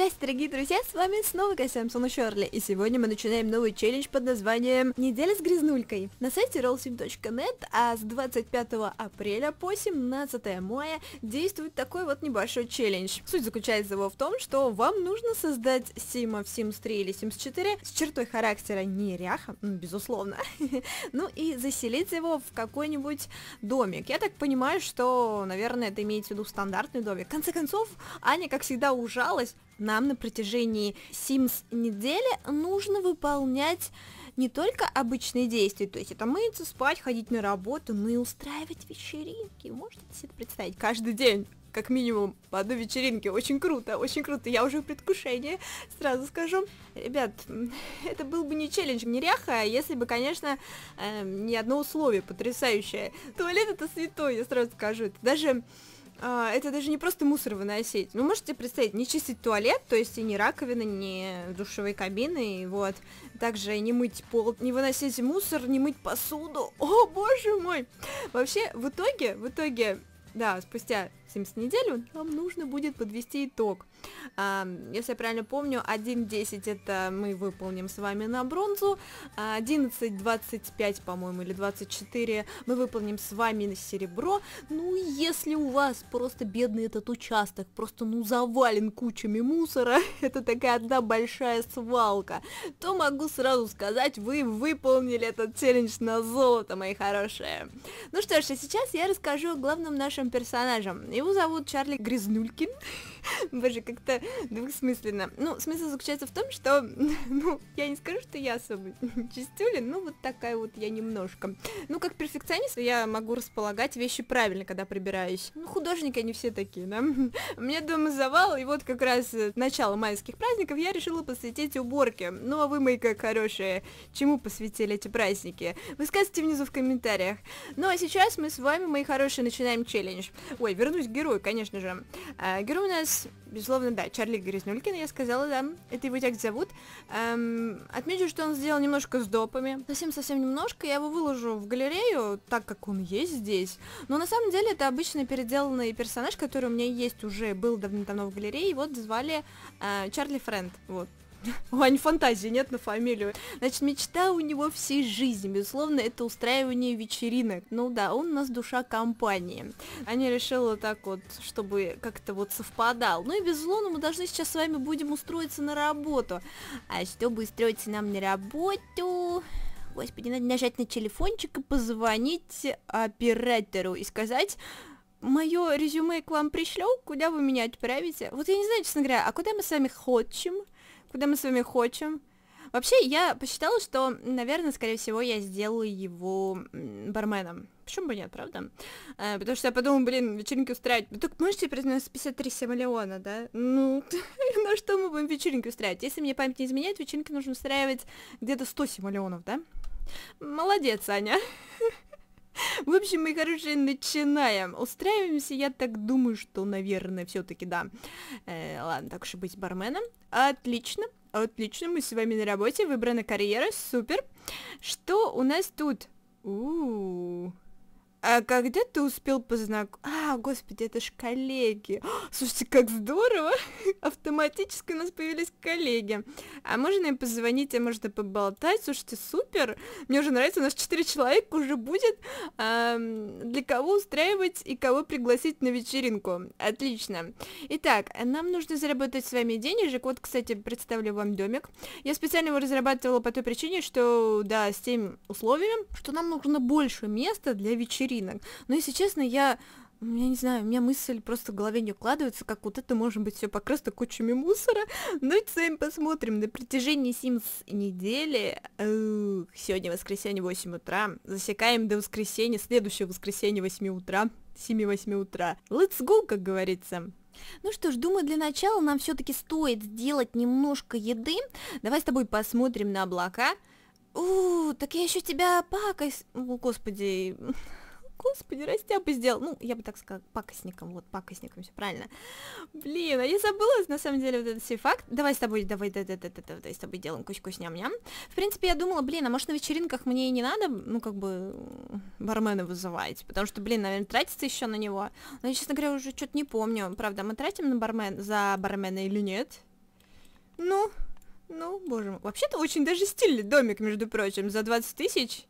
Здрасте, дорогие друзья, с вами снова Косям Сону и сегодня мы начинаем новый челлендж под названием «Неделя с грязнулькой». На сайте roll а с 25 апреля по 17 мая действует такой вот небольшой челлендж. Суть заключается его в том, что вам нужно создать Сима в Sims 3 или Sims 4 с чертой характера неряха, безусловно, ну и заселить его в какой-нибудь домик. Я так понимаю, что, наверное, это имеется в виду стандартный домик. В конце концов, Аня, как всегда, ужалась, нам на протяжении Sims недели нужно выполнять не только обычные действия, то есть это мыться, спать, ходить на работу, но и устраивать вечеринки. Можете себе представить? Каждый день как минимум по одной вечеринке. Очень круто, очень круто. Я уже в предвкушении, сразу скажу. Ребят, это был бы не челлендж не ряха, а если бы, конечно, э, эм, ни одно условие потрясающее. Туалет это святое, я сразу скажу. Это даже а, это даже не просто мусор выносить. Ну, можете представить, не чистить туалет, то есть и не раковины, не душевые кабины, и вот. Также не мыть пол, не выносить мусор, не мыть посуду. О, боже мой! Вообще, в итоге, в итоге, да, спустя Sims неделю, нам нужно будет подвести итог. А, если я правильно помню, 1.10 это мы выполним с вами на бронзу, 11.25, а по-моему, или 24 мы выполним с вами на серебро. Ну, если у вас просто бедный этот участок, просто ну завален кучами мусора, это такая одна большая свалка, то могу сразу сказать, вы выполнили этот челлендж на золото, мои хорошие. Ну что ж, а сейчас я расскажу о главном нашем персонаже. Его зовут Чарли Грязнулькин. Боже, как-то двухсмысленно. Ну, смысл заключается в том, что, ну, я не скажу, что я особо чистюлин, ну, вот такая вот я немножко. Ну, как перфекционист, я могу располагать вещи правильно, когда прибираюсь. Ну, художники они все такие, да? У меня дома завал, и вот как раз э, начало майских праздников я решила посвятить уборке. Ну, а вы, мои как хорошие, чему посвятили эти праздники? Вы скажете внизу в комментариях. Ну, а сейчас мы с вами, мои хорошие, начинаем челлендж. Ой, вернусь герой, конечно же. Э, герой у нас, безусловно, да, Чарли Грязнулькин, я сказала, да, это его так зовут. Эм, отмечу, что он сделал немножко с допами, совсем-совсем немножко, я его выложу в галерею, так как он есть здесь. Но на самом деле это обычный переделанный персонаж, который у меня есть уже, был давно-давно в галерее, вот звали э, Чарли Френд, вот, У Ани фантазии нет на фамилию. Значит, мечта у него всей жизни. Безусловно, это устраивание вечеринок. Ну да, он у нас душа компании. Аня решила так вот, чтобы как-то вот совпадал. Ну и безусловно, мы должны сейчас с вами будем устроиться на работу. А чтобы устроиться нам на работу... Господи, надо нажать на телефончик и позвонить оператору и сказать мое резюме к вам пришлю, куда вы меня отправите? Вот я не знаю, честно говоря, а куда мы с вами хотим? куда мы с вами хотим. Вообще, я посчитала, что, наверное, скорее всего, я сделаю его барменом. Почему бы нет, правда? Э, потому что я подумала, блин, вечеринки устраивать. Ну, так можете приносить 53 миллиона, да? Ну, на что мы будем вечеринки устраивать? Если мне память не изменяет, вечеринки нужно устраивать где-то 100 миллионов, да? Молодец, Аня. В общем, мы хорошие, начинаем. Устраиваемся, я так думаю, что, наверное, все-таки да. Э, ладно, так уж и быть барменом. Отлично, отлично, мы с вами на работе, выбрана карьера, супер. Что у нас тут? У-у-у. А когда ты успел познакомиться? А, господи, это ж коллеги. Слушайте, как здорово! Автоматически у нас появились коллеги. А можно им позвонить, а можно поболтать? Слушайте, супер! Мне уже нравится, у нас 4 человека уже будет. А, для кого устраивать и кого пригласить на вечеринку? Отлично. Итак, нам нужно заработать с вами денежек. Вот, кстати, представлю вам домик. Я специально его разрабатывала по той причине, что, да, с тем условиями, что нам нужно больше места для вечеринки вечеринок. Но, если честно, я я не знаю, у меня мысль просто в голове не укладывается, как вот это может быть все покрыто кучами мусора. Ну и сами посмотрим. На протяжении Sims недели, э, сегодня воскресенье 8 утра, засекаем до воскресенья, следующее воскресенье 8 утра, 7-8 утра. Let's go, как говорится. Ну что ж, думаю, для начала нам все-таки стоит сделать немножко еды. Давай с тобой посмотрим на облака. У, так я еще тебя пакость... О, господи, Господи, растяпы сделал. Ну, я бы так сказала, пакостником, вот, пакостником, все правильно. Блин, а я забыла, на самом деле, вот этот все факт. Давай с тобой, давай, да, да, да, да, давай с тобой делаем кусь-кусь, ням-ням. В принципе, я думала, блин, а может на вечеринках мне и не надо, ну, как бы, бармена вызывать, потому что, блин, наверное, тратится еще на него. Но я, честно говоря, уже что-то не помню. Правда, мы тратим на бармен, за бармена или нет? Ну, ну, боже мой. Вообще-то очень даже стильный домик, между прочим, за 20 тысяч.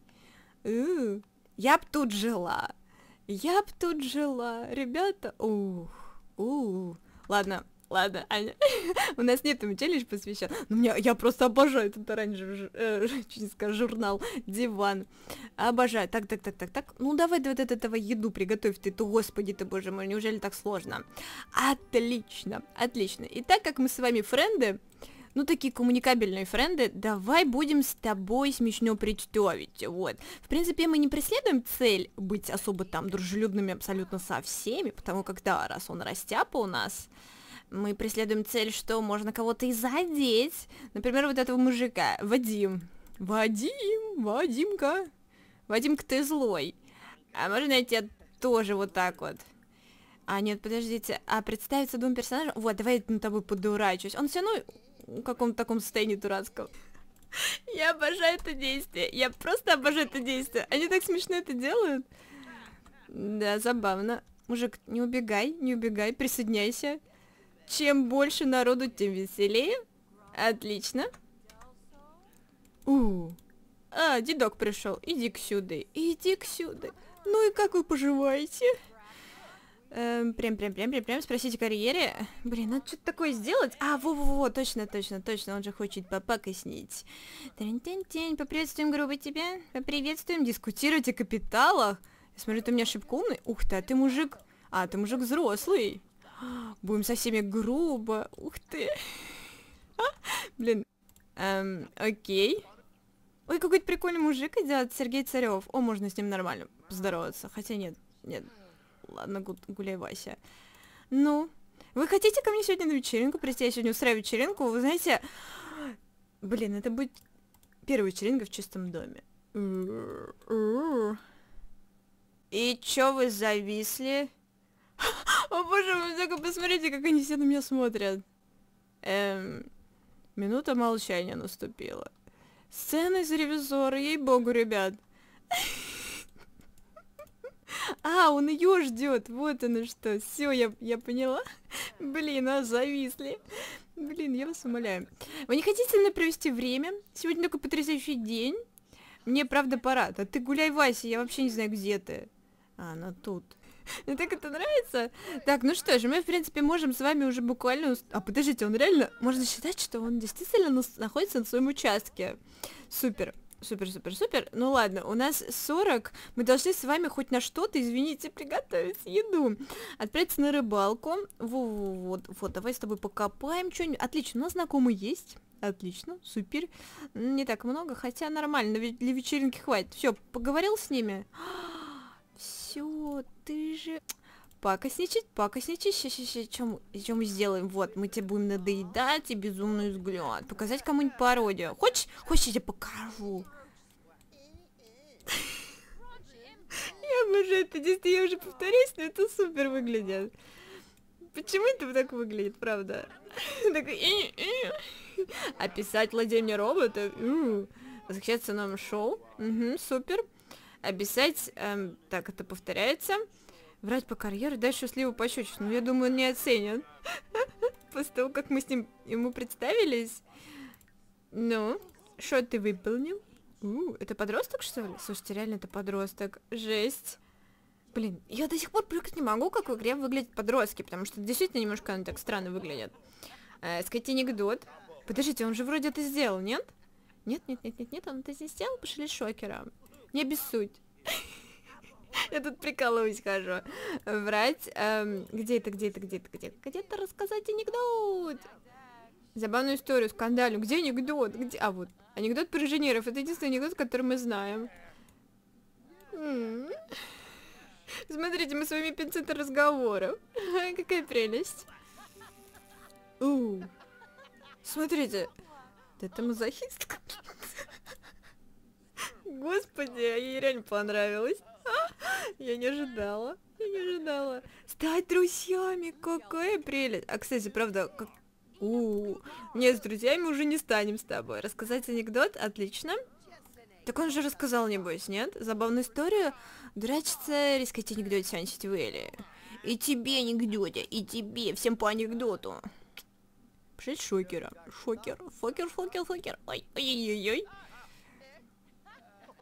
Я б тут жила. Я б тут жила. Ребята, ух, ух. Ладно, ладно, Аня. У нас нет там челлендж посвящен. Но ну, меня, я просто обожаю этот оранжевый, э, чуть скажу, журнал, диван. Обожаю. Так, так, так, так, так. Ну, давай вот от этого еду приготовь ты. То, господи ты, боже мой, неужели так сложно? Отлично, отлично. И так как мы с вами френды, ну такие коммуникабельные френды, давай будем с тобой смешно причтовить. Вот. В принципе, мы не преследуем цель быть особо там дружелюбными абсолютно со всеми, потому как, да, раз он растяпа у нас, мы преследуем цель, что можно кого-то и задеть. Например, вот этого мужика, Вадим. Вадим, Вадимка. Вадимка, ты злой. А можно я тебя тоже вот так вот? А, нет, подождите, а представиться двум персонажам? Вот, давай я на тобой подурачусь. Он все равно ну, в каком-то таком состоянии дурацком. Я обожаю это действие. Я просто обожаю это действие. Они так смешно это делают. Да, забавно. Мужик, не убегай, не убегай, присоединяйся. Чем больше народу, тем веселее. Отлично. У. А, дедок пришел. Иди к сюда. Иди к сюда. Ну и как вы поживаете? Эм, прям, прям, прям, прям, прям, спросить о карьере. Блин, надо что-то такое сделать. А, во-во-во, точно, точно, точно, он же хочет попакоснить. Тень-тень-тень, поприветствуем грубо тебя. Поприветствуем, дискутируйте о капиталах. Я смотрю, ты у меня шибко умный. Ух ты, а ты мужик... А, ты мужик взрослый. Будем со всеми грубо. Ух ты. Блин. Эм, окей. Ой, какой-то прикольный мужик идет, Сергей Царев. О, можно с ним нормально поздороваться. Хотя нет, нет, Ладно, гуляй, Вася. Ну, вы хотите ко мне сегодня на вечеринку прийти? Я сегодня устраиваю вечеринку, вы знаете... Блин, это будет первая вечеринка в чистом доме. И чё вы зависли? О боже, вы только посмотрите, как они все на меня смотрят. Эм... Минута молчания наступила. Сцена из ревизора, ей-богу, ребят. А, он ее ждет. Вот оно что. Все, я, я поняла. Блин, а зависли. Блин, я вас умоляю. Вы не хотите со мной провести время? Сегодня такой потрясающий день. Мне, правда, пора. А ты гуляй, Вася, я вообще не знаю, где ты. А, она тут. Мне так это нравится. Так, ну что же, мы, в принципе, можем с вами уже буквально... А, подождите, он реально... Можно считать, что он действительно находится на своем участке. Супер супер-супер-супер. Ну ладно, у нас 40. Мы должны с вами хоть на что-то, извините, приготовить еду. Отправиться на рыбалку. Вот, вот, давай с тобой покопаем что-нибудь. Отлично, у нас знакомый есть. Отлично, супер. Не так много, хотя нормально, для вечеринки хватит. Все, поговорил с ними? Все, ты же пакосничать, пакосничать, сейчас, сейчас, что мы сделаем, вот, мы тебе будем надоедать и безумный взгляд, показать кому-нибудь пародию, хочешь, хочешь, я тебе покажу, я уже это действие, я уже повторюсь, но это супер выглядит. Почему это так выглядит, правда? Описать а владение робота? Восхищаться новым шоу? супер. Описать... А эм, так, это повторяется. Врать по карьеру, дай счастливую пощечину. Но ну, я думаю, он не оценен. После того, как мы с ним ему представились. Ну, что ты выполнил? У, это подросток, что ли? Слушайте, реально это подросток. Жесть. Блин, я до сих пор привыкнуть не могу, как в игре выглядят подростки, потому что действительно немножко они так странно выглядят. Э, сказать анекдот. Подождите, он же вроде это сделал, нет? Нет, нет, нет, нет, нет, он это не сделал, пошли шокера. Не обессудь. Я тут прикалываюсь хожу. Врать. Эм, где это, где это, где это, где это? Где-то рассказать анекдот. Забавную историю, скандалю. Где анекдот? Где? А вот, анекдот про инженеров. Это единственный анекдот, который мы знаем. Смотрите, мы с вами пинцет разговоров. Какая прелесть. У. Смотрите. Это мазохистка. Господи, а ей реально понравилось. Я не ожидала. Я не ожидала. Стать друзьями, какая прелесть. А, кстати, правда, как... У -у -у. Нет, с друзьями уже не станем с тобой. Рассказать анекдот? Отлично. Так он же рассказал, небось, нет? Забавную историю? Дурачится, рискать анекдот сянчить Вэлли. И тебе анекдотя, и тебе, всем по анекдоту. Пшить шокера. Шокер, фокер, фокер, фокер. Ой, ой, ой, ой.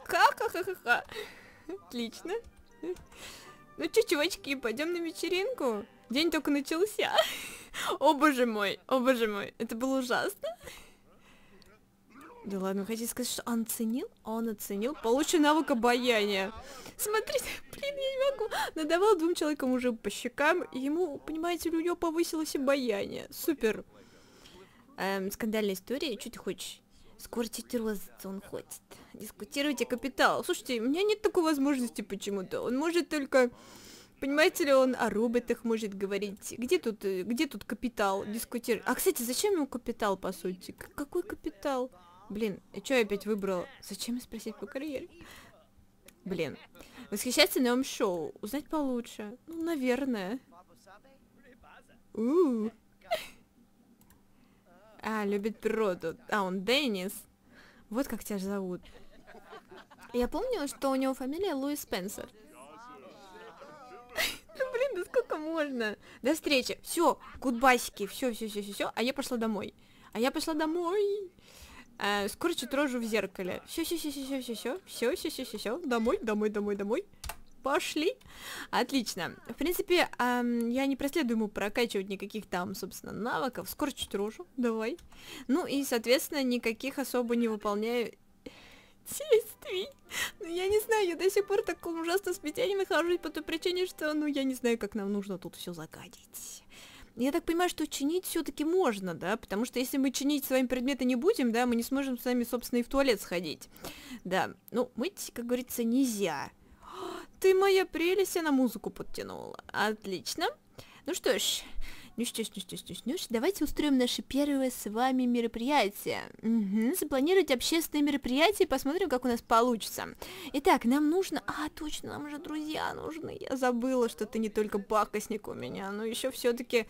Ха-ха-ха-ха-ха. Отлично. Ну чё, чувачки, пойдем на вечеринку? День только начался. О боже мой, о боже мой, это было ужасно. Да ладно, хотите сказать, что он оценил? Он оценил получше навык обаяния. Смотрите, блин, я не могу. Надавал двум человекам уже по щекам, и ему, понимаете у него повысилось обаяние. Супер. Эм, скандальная история, что ты хочешь? Скорчить розыгрыш он хочет. Дискутируйте капитал. Слушайте, у меня нет такой возможности почему-то. Он может только... Понимаете ли, он о роботах может говорить. Где тут, э, где тут капитал Дискутируй. А, кстати, зачем ему капитал, по сути? К какой капитал? Блин, и что я опять выбрал? Зачем спросить по карьере? Блин. Восхищаться новым шоу. Узнать получше. Ну, наверное. У -у -у. А, любит природу. А, он Деннис. Вот как тебя зовут. Я помню, что у него фамилия Луис Спенсер. Ну блин, да сколько можно? До встречи. Все, гудбасики, все, все, все, все, все. А я пошла домой. А я пошла домой. А, Скорчит рожу в зеркале. Все, все, все, все, все, все, все, все, все, все, все, домой, домой, домой, домой. Пошли. Отлично. В принципе, эм, я не преследую ему прокачивать никаких там, собственно, навыков. Скорчить рожу. Давай. Ну и, соответственно, никаких особо не выполняю действий. Ну, я не знаю, я до сих пор в таком ужасном смятении нахожусь по той причине, что, ну, я не знаю, как нам нужно тут все загадить. Я так понимаю, что чинить все-таки можно, да? Потому что если мы чинить своим предметы не будем, да, мы не сможем с вами, собственно, и в туалет сходить. Да, ну, мыть, как говорится, нельзя. Ты моя прелесть, на музыку подтянула. Отлично. Ну что ж, ну что ж, ну что ж, ну что ж, давайте устроим наше первое с вами мероприятие. Угу, запланировать общественное мероприятие и посмотрим, как у нас получится. Итак, нам нужно... А, точно, нам же друзья нужны. Я забыла, что ты не только бакосник у меня, но еще все-таки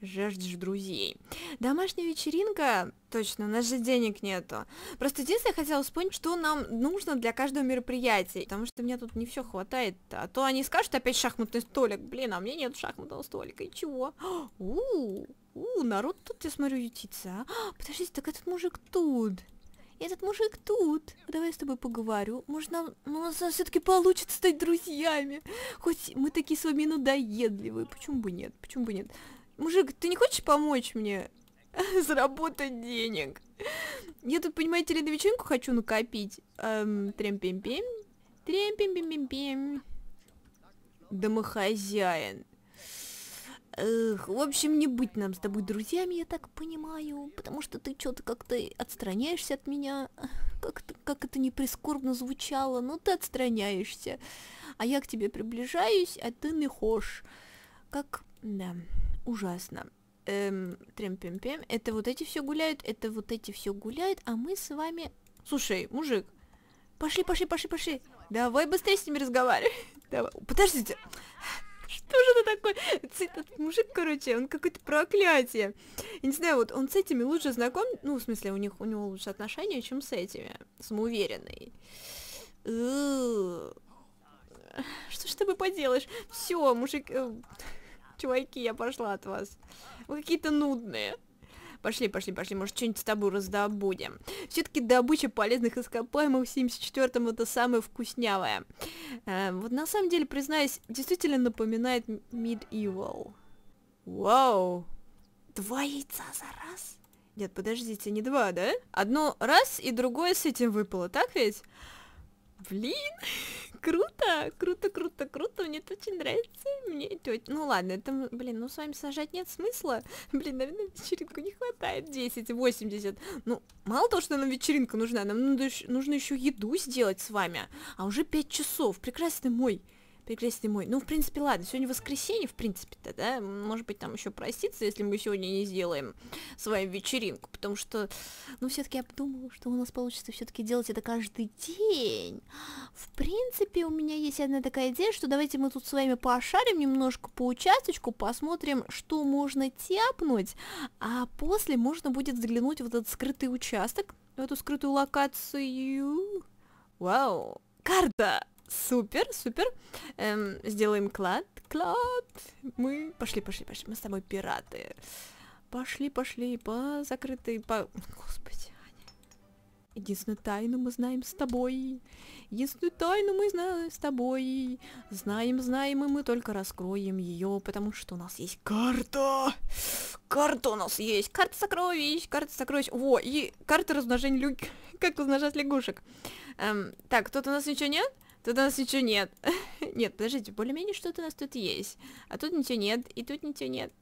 жаждешь друзей. Домашняя вечеринка, точно, у нас же денег нету. Просто единственное, я хотела вспомнить, что нам нужно для каждого мероприятия, потому что мне тут не все хватает, -то. а то они скажут опять шахматный столик, блин, а мне нет шахматного столика, и чего? У, -у, народ тут, я смотрю, ютится, а? Подождите, так этот мужик тут. Этот мужик тут. Давай я с тобой поговорю. Может, нам, ну, у все-таки получится стать друзьями. Хоть мы такие с вами надоедливые. Почему бы нет? Почему бы нет? Мужик, ты не хочешь помочь мне заработать денег? Я тут, понимаете ли, вечеринку хочу накопить. Эм, трем-пем-пем. Трем-пем-пем-пем-пем. Домохозяин. Эх, в общем, не быть нам с тобой друзьями, я так понимаю, потому что ты что-то как-то отстраняешься от меня, как, -то, как это не прискорбно звучало, но ты отстраняешься, а я к тебе приближаюсь, а ты не хочешь. Как, да, ужасно. Эм, трем-пем-пем. Это вот эти все гуляют, это вот эти все гуляют, а мы с вами... Слушай, мужик, пошли, пошли, пошли, пошли. Давай быстрее с ними разговаривай. Давай. Подождите. Что же это такое? Этот мужик, короче, он какое-то проклятие. Я не знаю, вот он с этими лучше знаком, ну, в смысле, у них у него лучше отношения, чем с этими. Самоуверенный. Что ж ты бы поделаешь? Все, мужик... Э, Чуваки, я пошла от вас. Вы какие-то нудные. Пошли, пошли, пошли, может, что-нибудь с тобой раздобудем. Все-таки добыча полезных ископаемых в 74-м это самое вкуснявое. Э, вот на самом деле, признаюсь, действительно напоминает Mid Evil. Вау! Два яйца за раз? Нет, подождите, не два, да? Одно раз и другое с этим выпало, так ведь? Блин, круто, круто, круто, круто, мне это очень нравится, мне это Ну ладно, это, блин, ну с вами сажать нет смысла, блин, наверное, вечеринку не хватает, 10, 80, ну, мало того, что нам вечеринка нужна, нам нужно еще еду сделать с вами, а уже 5 часов, прекрасный мой Прекрасный мой. Ну, в принципе, ладно. Сегодня воскресенье, в принципе-то, да? Может быть, там еще проститься, если мы сегодня не сделаем с вечеринку. Потому что, ну, все-таки я подумала, что у нас получится все-таки делать это каждый день. В принципе, у меня есть одна такая идея, что давайте мы тут с вами пошарим немножко по участочку, посмотрим, что можно тяпнуть. А после можно будет заглянуть в этот скрытый участок, в эту скрытую локацию. Вау, карта! Супер, супер. Эм, сделаем клад. Клад. Мы... Пошли, пошли, пошли. Мы с тобой пираты. Пошли, пошли. По закрытой... По... Господи, Аня. Единственную тайну мы знаем с тобой. Единственную тайну мы знаем с тобой. Знаем, знаем, и мы только раскроем ее, потому что у нас есть карта. Карта у нас есть. Карта сокровищ, карта сокровищ. Во, и карта размножения люк... Как размножать лягушек. Эм, так, тут у нас ничего нет? Тут у нас ничего нет. Нет, подождите, более-менее что-то у нас тут есть. А тут ничего нет, и тут ничего нет.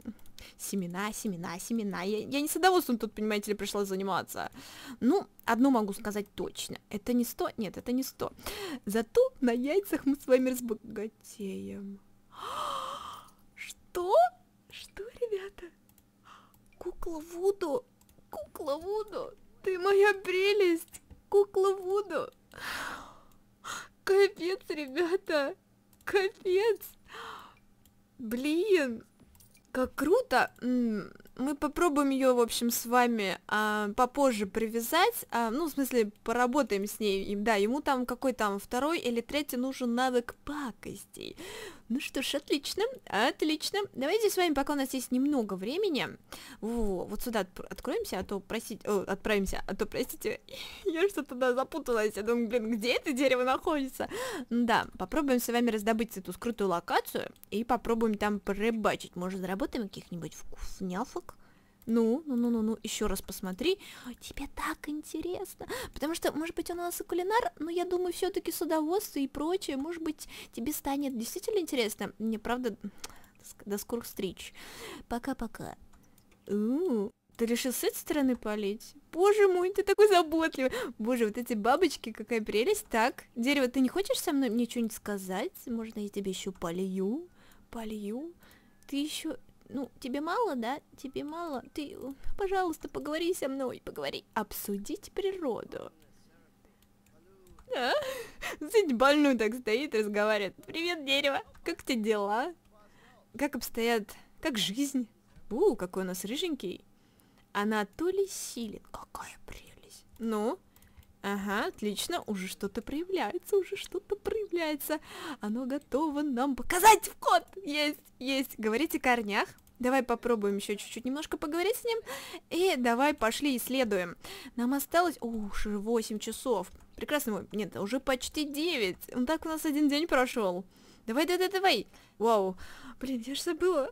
Семена, семена, семена. Я, я не удовольствием тут, понимаете ли, пришла заниматься. Ну, одно могу сказать точно. Это не сто, нет, это не сто. Зато на яйцах мы с вами разбогатеем. Что? Что, ребята? Кукла Вуду. Кукла Вуду. Ты моя прелесть. Кукла Вуду. Капец, ребята. Капец. Блин. Как круто. Мы попробуем ее, в общем, с вами а, попозже привязать. А, ну, в смысле, поработаем с ней. И, да, ему там какой там второй или третий нужен навык пакостей. Ну что ж, отлично, отлично. Давайте с вами, пока у нас есть немного времени, во, вот сюда откроемся, а то просить, о, отправимся, а то простите, я что-то да, запуталась, я думаю, блин, где это дерево находится? Да, попробуем с вами раздобыть эту скрытую локацию и попробуем там порыбачить, может заработаем каких-нибудь вкусняфок? Ну, ну, ну, ну, ну, еще раз посмотри. Тебе так интересно. Потому что, может быть, он у нас и кулинар, но я думаю, все-таки судоводство и прочее, может быть, тебе станет действительно интересно. Мне, правда, до скорых встреч. Пока-пока. Ты решил с этой стороны полить? Боже мой, ты такой заботливый. Боже, вот эти бабочки, какая прелесть. Так, дерево, ты не хочешь со мной мне что-нибудь сказать? Можно я тебе еще полью? Полью? Ты еще ну, тебе мало, да? Тебе мало? Ты, пожалуйста, поговори со мной, поговори. Обсудить природу. Да? Знаете, больной так стоит, разговаривает. Привет, дерево. Как у тебя дела? Как обстоят? Как жизнь? У, какой у нас рыженький. Анатолий Силин. Какая прелесть. Ну? Ага, отлично, уже что-то проявляется, уже что-то проявляется. Оно готово нам показать в код. Есть, есть. Говорите о корнях. Давай попробуем еще чуть-чуть немножко поговорить с ним. И давай пошли исследуем. Нам осталось... Уж 8 часов. Прекрасно. Мой... Нет, уже почти 9. Вот ну так у нас один день прошел. Давай, давай, давай. Вау. Блин, я же забыла.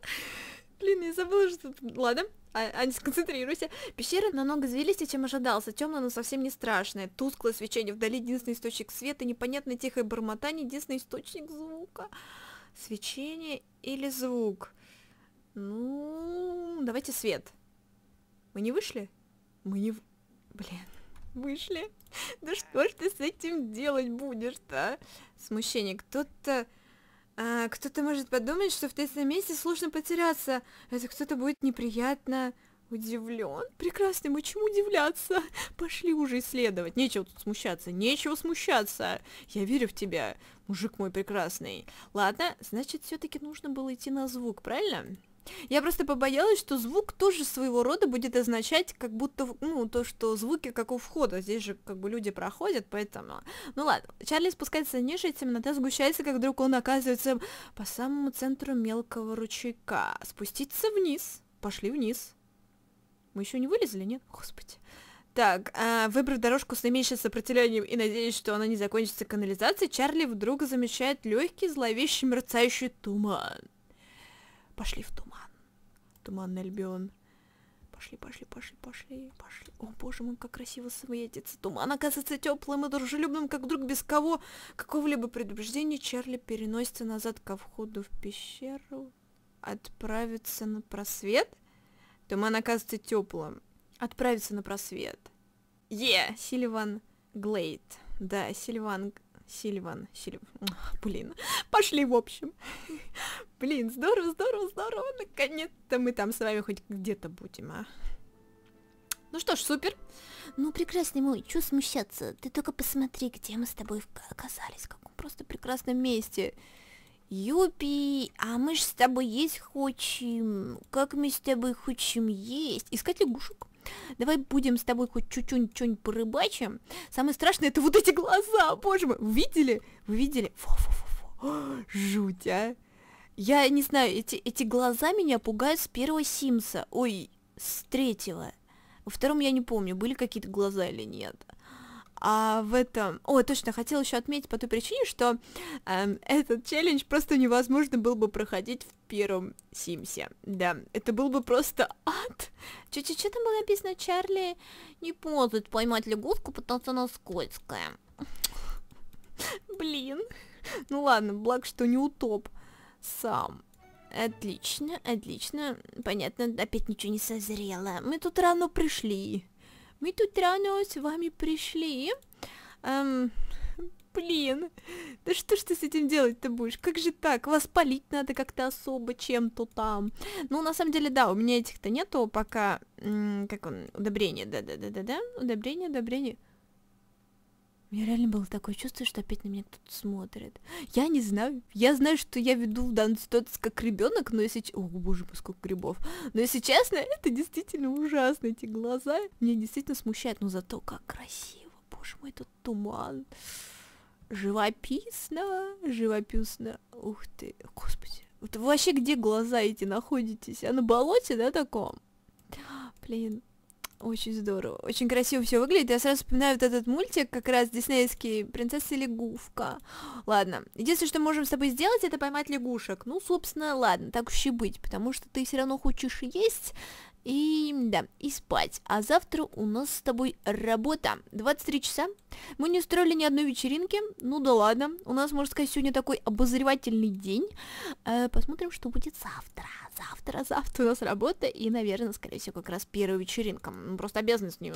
Блин, я забыла, что... Ладно, а, Аня, сконцентрируйся. Пещера намного зверистее, чем ожидался. Темно, но совсем не страшное. Тусклое свечение вдали, единственный источник света, непонятное тихое бормотание, единственный источник звука. Свечение или звук? Ну, давайте свет. Мы не вышли? Мы не... Блин, вышли. Да что ж ты с этим делать будешь-то, а? Смущение. Кто-то... А, кто-то может подумать, что в тесном месте сложно потеряться. Это кто-то будет неприятно удивлен. Прекрасно, мы чему удивляться? Пошли уже исследовать. Нечего тут смущаться, нечего смущаться. Я верю в тебя, мужик мой прекрасный. Ладно, значит, все-таки нужно было идти на звук, правильно? Я просто побоялась, что звук тоже своего рода будет означать, как будто, ну, то, что звуки как у входа. Здесь же как бы люди проходят, поэтому... Ну ладно, Чарли спускается ниже, и темнота сгущается, как вдруг он оказывается по самому центру мелкого ручейка. Спуститься вниз. Пошли вниз. Мы еще не вылезли, нет? Господи. Так, э, выбрав дорожку с наименьшим сопротивлением и надеясь, что она не закончится канализацией, Чарли вдруг замечает легкий зловещий мерцающий туман. Пошли в туман. Туманный Альбион. Пошли, пошли, пошли, пошли, пошли. О, боже мой, как красиво светится. Туман оказывается теплым и дружелюбным, как вдруг без кого какого-либо предупреждения Чарли переносится назад ко входу в пещеру. отправится на просвет? Туман оказывается теплым. Отправится на просвет. Е, yeah, Сильван Глейд. Да, Сильван Сильван. Сильван. Блин. Пошли, в общем. Блин, здорово, здорово, здорово. Наконец-то мы там с вами хоть где-то будем, а. Ну что ж, супер. Ну, прекрасный мой, чё смущаться? Ты только посмотри, где мы с тобой оказались. В каком просто прекрасном месте. Юпи, а мы ж с тобой есть хочем. Как мы с тобой хочем есть? Искать лягушек. Давай будем с тобой хоть чуть-чуть что-нибудь порыбачим. Самое страшное это вот эти глаза, боже мой. Вы видели? Вы видели? Фу-фу-фу-фу. Жуть, а. Я не знаю, эти, эти глаза меня пугают с первого Симса. Ой, с третьего. Во втором я не помню, были какие-то глаза или нет а, в этом... О, точно, хотел еще отметить по той причине, что э, этот челлендж просто невозможно было бы проходить в первом Симсе. Да, это был бы просто ад. Че-че-че там было написано, Чарли не ползает поймать лягушку, потому что она скользкая. Блин. Ну ладно, благо, что не утоп сам. Отлично, отлично. Понятно, опять ничего не созрело. Мы тут рано пришли. Мы тут рано с вами пришли. Эм, блин, да что ж ты с этим делать-то будешь? Как же так? Вас полить надо как-то особо чем-то там. Ну, на самом деле, да, у меня этих-то нету пока... как он? Удобрение, да-да-да-да-да. Удобрение, удобрение. У меня реально было такое чувство, что опять на меня кто-то смотрит. Я не знаю. Я знаю, что я веду в данной ситуации как ребенок, но если... О, боже мой, сколько грибов. Но если честно, это действительно ужасно, эти глаза. Меня действительно смущает, но зато как красиво. Боже мой, этот туман. Живописно, живописно. Ух ты, господи. Вот вообще где глаза эти находитесь? А на болоте, да, таком? Блин, очень здорово. Очень красиво все выглядит. Я сразу вспоминаю вот этот мультик, как раз диснейский «Принцесса лягушка». Ладно. Единственное, что мы можем с тобой сделать, это поймать лягушек. Ну, собственно, ладно, так уж и быть, потому что ты все равно хочешь есть, и да, и спать. А завтра у нас с тобой работа. 23 часа. Мы не устроили ни одной вечеринки. Ну да ладно. У нас, можно сказать, сегодня такой обозревательный день. Э, посмотрим, что будет завтра. Завтра, завтра у нас работа. И, наверное, скорее всего, как раз первая вечеринка. Мы ну, просто обязаны с нее,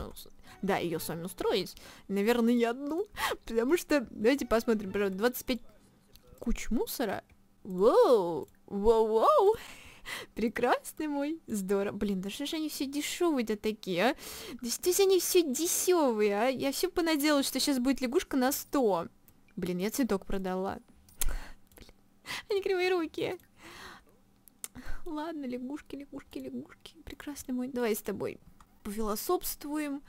да, ее с вами устроить. Наверное, не одну. Потому что, давайте посмотрим, пожалуйста, 25 куч мусора. Воу, воу-воу. Прекрасный мой. Здорово. Блин, да что же они все дешевые-то такие, а? Да что же они все дешевые, а? Я все понаделала, что сейчас будет лягушка на 100. Блин, я цветок продала. Они кривые руки. Ладно, лягушки, лягушки, лягушки. Прекрасный мой. Давай с тобой пофилософствуем,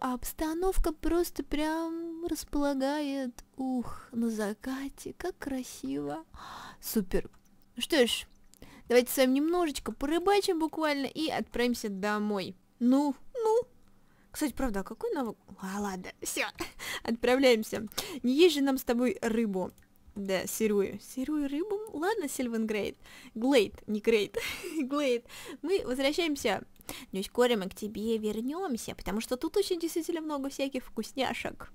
А обстановка просто прям располагает. Ух, на закате, как красиво. Супер. Что ж, Давайте с вами немножечко порыбачим буквально и отправимся домой. Ну, ну. Кстати, правда, а какой навык? А, ладно, все, отправляемся. Не есть же нам с тобой рыбу. Да, серую. Серую рыбу? Ладно, Сильван Грейд. Глейд, не Грейд. Глейт. Мы возвращаемся. Не скоро мы к тебе вернемся, потому что тут очень действительно много всяких вкусняшек.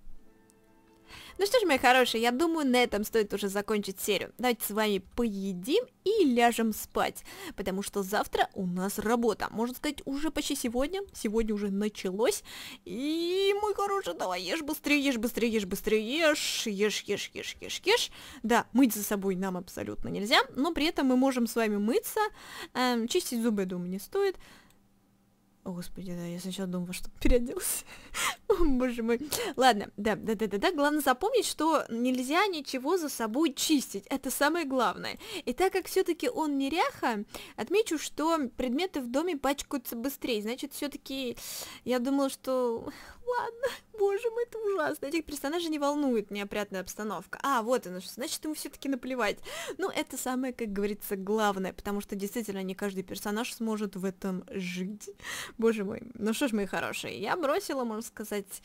Ну что ж, мои хорошие, я думаю, на этом стоит уже закончить серию. Давайте с вами поедим и ляжем спать, потому что завтра у нас работа. Можно сказать, уже почти сегодня, сегодня уже началось. И, мой хороший, давай ешь быстрее, ешь быстрее, ешь быстрее, ешь, ешь, ешь, ешь, ешь, ешь. Да, мыть за собой нам абсолютно нельзя, но при этом мы можем с вами мыться, эм, чистить зубы, думаю, не стоит. О, господи, да, я сначала думала, что переоделся. О, боже мой. Ладно, да, да, да, да, да. Главное запомнить, что нельзя ничего за собой чистить. Это самое главное. И так как все-таки он неряха, отмечу, что предметы в доме пачкаются быстрее. Значит, все-таки я думала, что ладно, боже мой, это ужасно. Этих персонажей не волнует неопрятная обстановка. А, вот оно что, значит, ему все таки наплевать. Ну, это самое, как говорится, главное, потому что действительно не каждый персонаж сможет в этом жить. Боже мой, ну что ж, мои хорошие, я бросила, можно сказать,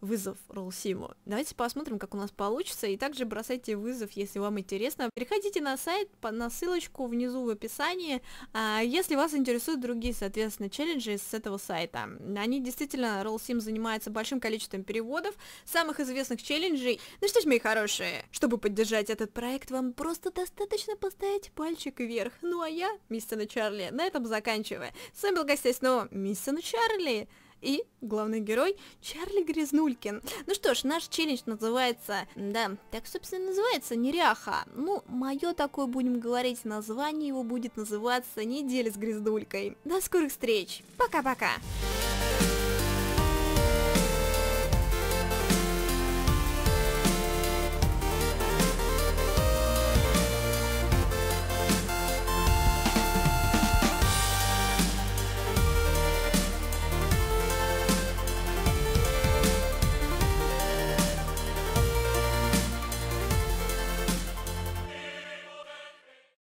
вызов Ролсиму. Давайте посмотрим, как у нас получится, и также бросайте вызов, если вам интересно. Переходите на сайт, по, на ссылочку внизу в описании, а, если вас интересуют другие, соответственно, челленджи с этого сайта. Они действительно, Ролсим занимается большим количеством переводов самых известных челленджей. Ну что ж, мои хорошие, чтобы поддержать этот проект, вам просто достаточно поставить пальчик вверх. Ну а я, мистер Чарли, на этом заканчиваю. С вами был Костя снова мистер Чарли и главный герой Чарли Грязнулькин. Ну что ж, наш челлендж называется, да, так собственно называется, неряха. Ну, мое такое, будем говорить, название его будет называться «Неделя с Грязнулькой». До скорых встреч, пока-пока!